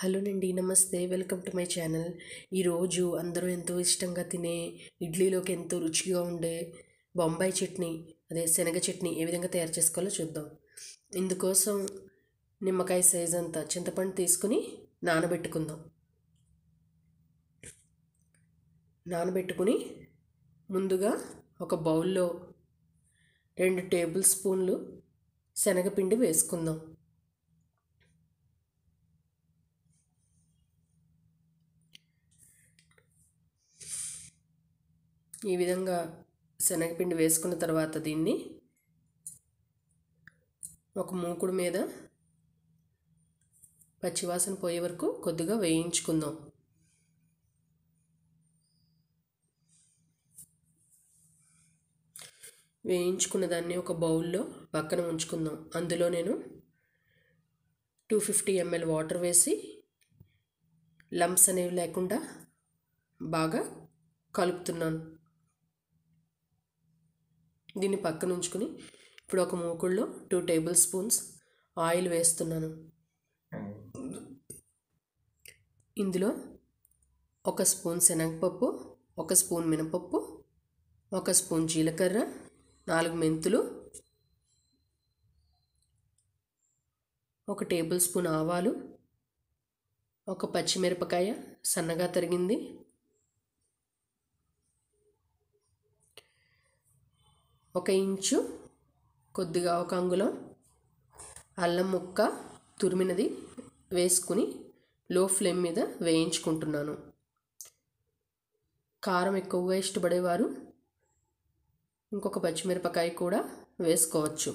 హలోనండి నమస్తే welcome to my channel ఈరోజు అందరూ ఎంతో ఇష్టంగా తినే ఇడ్లీలోకి ఎంతో రుచిగా ఉండే బొంబాయి చట్నీ అదే శనగ చట్నీ ఏ విధంగా తయారు చేసుకోవాలో చూద్దాం ఇందుకోసం నిమ్మకాయ సైజ్ అంతా చింతపండు తీసుకుని నానబెట్టుకుందాం నానబెట్టుకుని ముందుగా ఒక బౌల్లో రెండు టేబుల్ స్పూన్లు శనగపిండి వేసుకుందాం ఈ విధంగా శనగపిండి వేసుకున్న తర్వాత దీన్ని ఒక మూకుడు మీద పచ్చివాసన పోయే వరకు కొద్దిగా వేయించుకుందాం వేయించుకున్న దాన్ని ఒక బౌల్లో పక్కన ఉంచుకుందాం అందులో నేను టూ ఫిఫ్టీ ఎంఎల్ వాటర్ వేసి లంప్స్ అనేవి లేకుండా బాగా కలుపుతున్నాను దీన్ని పక్కన ఉంచుకుని ఇప్పుడు ఒక మూకుల్లో టూ టేబుల్ స్పూన్స్ ఆయిల్ వేస్తున్నాను ఇందులో ఒక స్పూన్ శనగపప్పు ఒక స్పూన్ మినపప్పు ఒక స్పూన్ జీలకర్ర నాలుగు మెంతులు ఒక టేబుల్ స్పూన్ ఆవాలు ఒక పచ్చిమిరపకాయ సన్నగా తరిగింది ఒక ఇంచు కొద్దిగా ఒక అంగుళం అల్లం ముక్క తురిమినది వేసుకుని లో ఫ్లేమ్ మీద వేయించుకుంటున్నాను కారం ఎక్కువగా ఇష్టపడేవారు ఇంకొక పచ్చిమిరపకాయ కూడా వేసుకోవచ్చు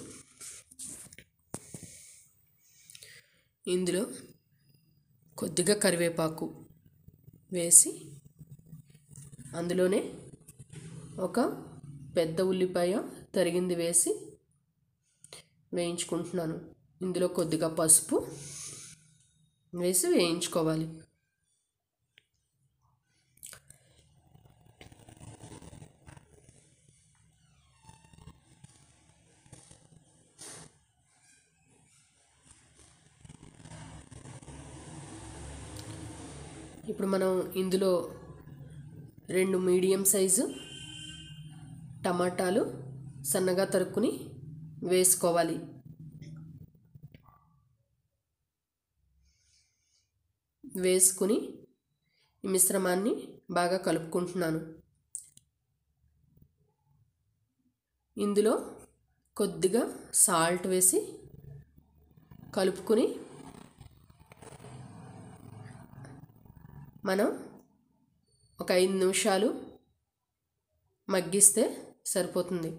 ఇందులో కొద్దిగా కరివేపాకు వేసి అందులోనే ఒక పెద్ద ఉల్లిపాయ తరిగింది వేసి వేయించుకుంటున్నాను ఇందులో కొద్దిగా పసుపు వేసి వేయించుకోవాలి ఇప్పుడు మనం ఇందులో రెండు మీడియం సైజు టమాటాలు సన్నగా తరుక్కుని వేసుకోవాలి వేసుకుని ఈ మిశ్రమాన్ని బాగా కలుపుకుంటున్నాను ఇందులో కొద్దిగా సాల్ట్ వేసి కలుపుకుని మనం ఒక ఐదు నిమిషాలు మగ్గిస్తే సరిపోతుంది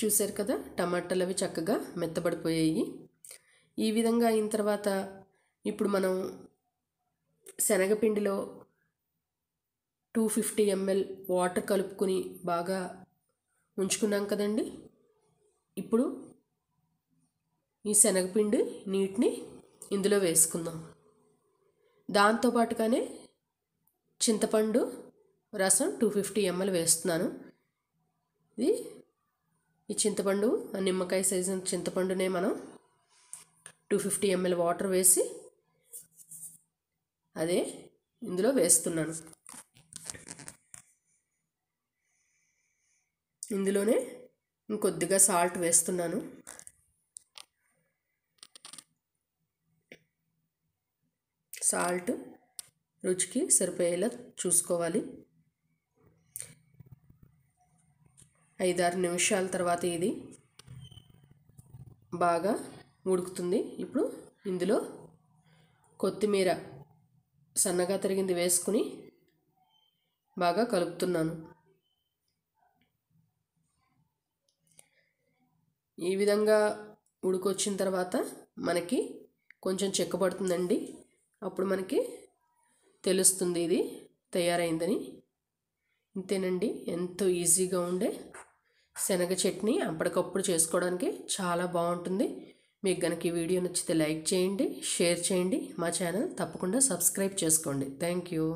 చూశారు కదా టమాటాలు అవి చక్కగా మెత్తబడిపోయాయి ఈ విధంగా అయిన తర్వాత ఇప్పుడు మనం శనగపిండిలో టూ ఫిఫ్టీ ఎంఎల్ వాటర్ కలుపుకుని బాగా ఉంచుకున్నాం కదండి ఇప్పుడు ఈ శనగపిండి నీటిని ఇందులో వేసుకుందాం దాంతోపాటుగానే చింతపండు రసం టూ ఫిఫ్టీ ఎంఎల్ వేస్తున్నాను ఇది ఈ చింతపండు నిమ్మకాయ సైజు చింతపండునే మనం టూ ఫిఫ్టీ ఎంఎల్ వాటర్ వేసి అదే ఇందులో వేస్తున్నాను ఇందులోనే ఇంకొద్దిగా సాల్ట్ వేస్తున్నాను సాల్ట్ రుచికి సరిపోయేలా చూసుకోవాలి ఐదారు నిమిషాల తర్వాత ఇది బాగా ఉడుకుతుంది ఇప్పుడు ఇందులో కొత్తిమీర సన్నగా తరిగింది వేసుకుని బాగా కలుపుతున్నాను ఈ విధంగా ఉడికొచ్చిన తర్వాత మనకి కొంచెం చెక్కబడుతుందండి అప్పుడు మనకి తెలుస్తుంది ఇది తయారైందని ఇంతేనండి ఎంతో ఈజీగా ఉండే శనగ చట్నీ అప్పటికప్పుడు చేసుకోవడానికి చాలా బాగుంటుంది మీకు కనుక ఈ వీడియో నచ్చితే లైక్ చేయండి షేర్ చేయండి మా ఛానల్ తప్పకుండా సబ్స్క్రైబ్ చేసుకోండి థ్యాంక్ యూ